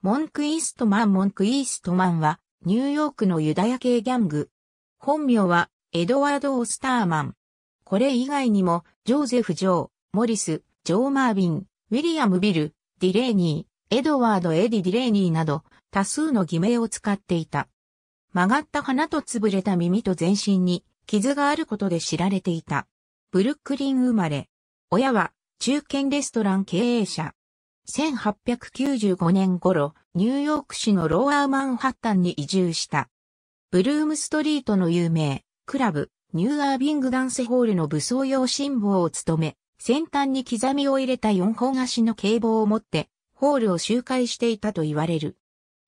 モンク・イーストマン・モンク・イーストマンは、ニューヨークのユダヤ系ギャング。本名は、エドワード・オスターマン。これ以外にも、ジョーゼフ・ジョー、モリス、ジョー・マービン、ウィリアム・ビル、ディレーニー、エドワード・エディ・ディレーニーなど、多数の偽名を使っていた。曲がった鼻と潰れた耳と全身に傷があることで知られていた。ブルックリン生まれ。親は中堅レストラン経営者。1895年頃、ニューヨーク市のローアーマンハッタンに移住した。ブルームストリートの有名、クラブ、ニューアービングダンスホールの武装用辛抱を務め、先端に刻みを入れた四方菓子の警棒を持って、ホールを周回していたと言われる。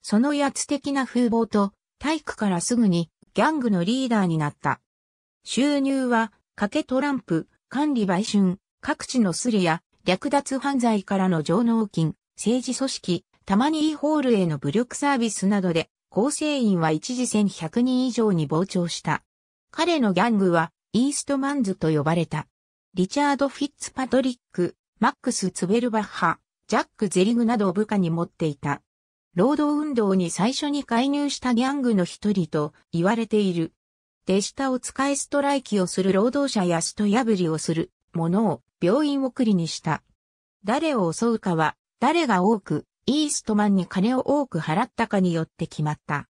その威圧的な風貌と、体育からすぐに、ギャングのリーダーになった。収入は、賭けトランプ、管理売春、各地のスリや、略奪犯罪からの上納金、政治組織、たまにーホールへの武力サービスなどで、構成員は一時1100人以上に膨張した。彼のギャングは、イーストマンズと呼ばれた。リチャード・フィッツパトリック、マックス・ツベルバッハ、ジャック・ゼリグなどを部下に持っていた。労働運動に最初に介入したギャングの一人と言われている。手下を使いストライキをする労働者やスト破りをする物を病院送りにした。誰を襲うかは、誰が多く、イーストマンに金を多く払ったかによって決まった。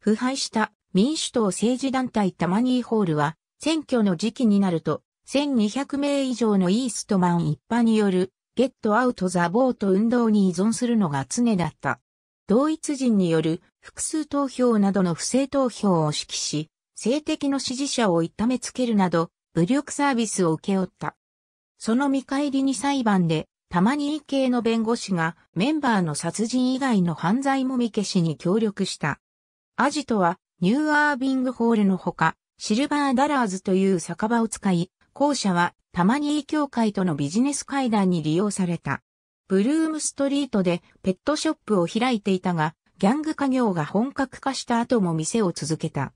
腐敗した民主党政治団体タマニーホールは、選挙の時期になると、1200名以上のイーストマン一派による、ゲットアウトザボート運動に依存するのが常だった。同一人による複数投票などの不正投票を指揮し、性的の支持者を痛めつけるなど、武力サービスを受け負った。その見返りに裁判で、たまに異系の弁護士がメンバーの殺人以外の犯罪もみ消しに協力した。アジトはニューアービングホールのほか、シルバーダラーズという酒場を使い、校舎はたまに異協会とのビジネス会談に利用された。ブルームストリートでペットショップを開いていたが、ギャング家業が本格化した後も店を続けた。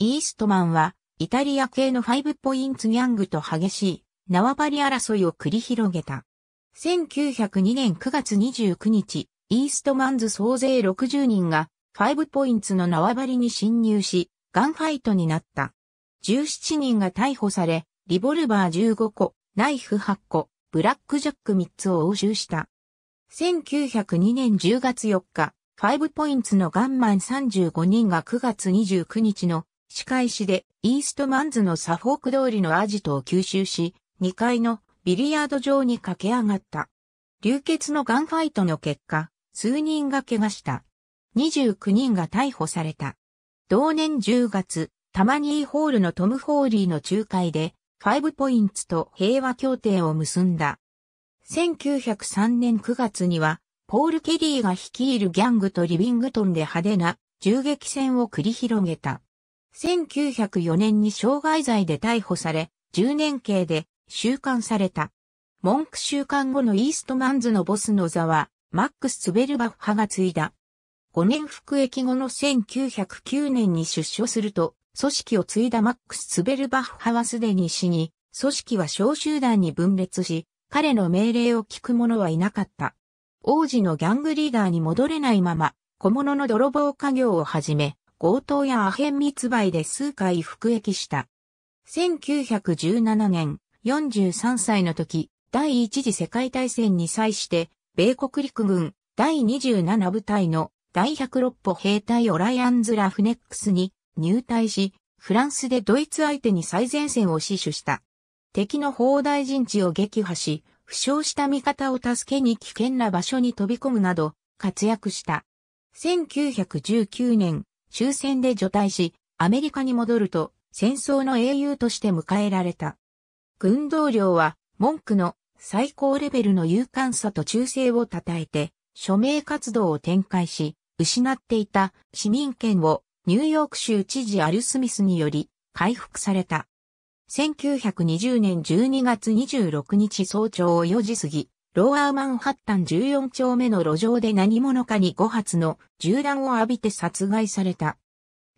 イーストマンはイタリア系のファイブポインツギャングと激しい縄張り争いを繰り広げた。1902年9月29日、イーストマンズ総勢60人がファイブポインツの縄張りに侵入し、ガンファイトになった。17人が逮捕され、リボルバー15個、ナイフ8個、ブラックジャック3つを押収した。1902年10月4日、ファイブポインツのガンマン35人が9月29日の仕返しでイーストマンズのサフォーク通りのアジトを吸収し、2階のビリヤード場に駆け上がった。流血のガンファイトの結果、数人が怪我した。29人が逮捕された。同年10月、タマニーホールのトム・ホーリーの仲介で、ファイブポインツと平和協定を結んだ。1903年9月には、ポール・ケリーが率いるギャングとリビングトンで派手な銃撃戦を繰り広げた。1904年に傷害罪で逮捕され、10年刑で収監された。文句収監後のイーストマンズのボスの座は、マックス・ツベルバッハが継いだ。5年服役後の1909年に出所すると、組織を継いだマックス・ツベルバッハはすでに死に、組織は小集団に分裂し、彼の命令を聞く者はいなかった。王子のギャングリーダーに戻れないまま、小物の泥棒家業を始め、強盗やアヘン密売で数回服役した。1917年、43歳の時、第一次世界大戦に際して、米国陸軍第27部隊の第106歩兵隊オライアンズ・ラフネックスに入隊し、フランスでドイツ相手に最前線を死守した。敵の砲台陣地を撃破し、負傷した味方を助けに危険な場所に飛び込むなど活躍した。1919年、終戦で除隊し、アメリカに戻ると、戦争の英雄として迎えられた。軍同僚は、文句の最高レベルの勇敢さと忠誠を称えて、署名活動を展開し、失っていた市民権をニューヨーク州知事アル・スミスにより回復された。1920年12月26日早朝4時過ぎ、ローアーマンハッタン14丁目の路上で何者かに5発の銃弾を浴びて殺害された。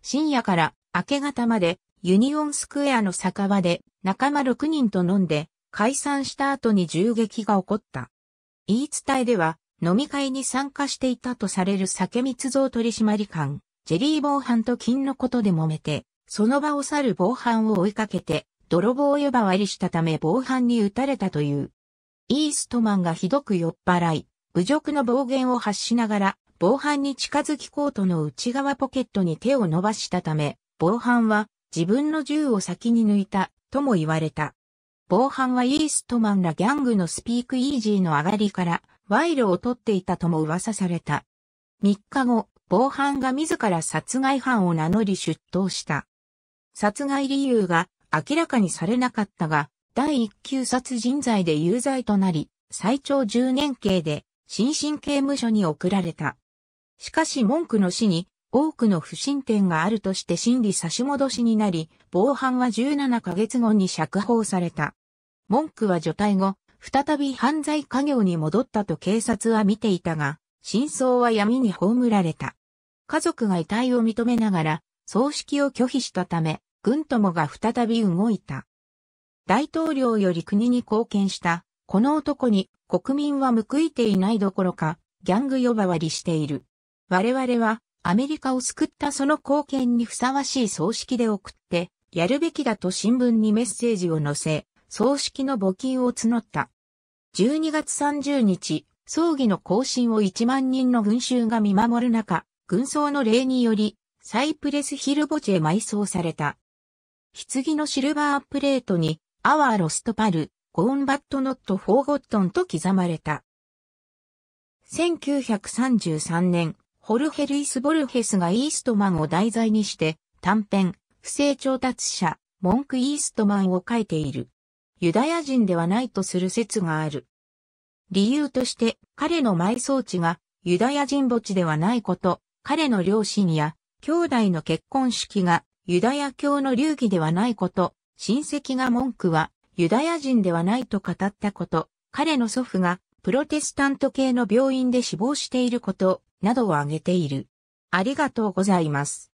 深夜から明け方までユニオンスクエアの酒場で仲間6人と飲んで解散した後に銃撃が起こった。言い伝えでは飲み会に参加していたとされる酒密造取締官、ジェリー防犯と金のことで揉めて、その場を去る防犯を追いかけて、泥棒呼ばわりしたため防犯に撃たれたという。イーストマンがひどく酔っ払い、侮辱の暴言を発しながら、防犯に近づきコートの内側ポケットに手を伸ばしたため、防犯は自分の銃を先に抜いた、とも言われた。防犯はイーストマンらギャングのスピークイージーの上がりから賄賂を取っていたとも噂された。3日後、防犯が自ら殺害犯を名乗り出頭した。殺害理由が明らかにされなかったが、第一級殺人罪で有罪となり、最長10年刑で、新進刑務所に送られた。しかし文句の死に、多くの不審点があるとして審理差し戻しになり、防犯は17ヶ月後に釈放された。文句は除隊後、再び犯罪家業に戻ったと警察は見ていたが、真相は闇に葬られた。家族が遺体を認めながら、葬式を拒否したため、軍友が再び動いた。大統領より国に貢献した、この男に国民は報いていないどころか、ギャング呼ばわりしている。我々は、アメリカを救ったその貢献にふさわしい葬式で送って、やるべきだと新聞にメッセージを載せ、葬式の募金を募った。12月30日、葬儀の行進を1万人の群衆が見守る中、軍葬の礼により、サイプレスヒル墓地へ埋葬された。棺のシルバープレートに Our Lost Pal, g o n ト・ But Not Forgotten と刻まれた。1933年、ホルヘルイス・ボルヘスがイーストマンを題材にして、短編、不正調達者、文句イーストマンを書いている。ユダヤ人ではないとする説がある。理由として彼の埋葬地がユダヤ人墓地ではないこと、彼の両親や兄弟の結婚式がユダヤ教の流儀ではないこと、親戚が文句はユダヤ人ではないと語ったこと、彼の祖父がプロテスタント系の病院で死亡していることなどを挙げている。ありがとうございます。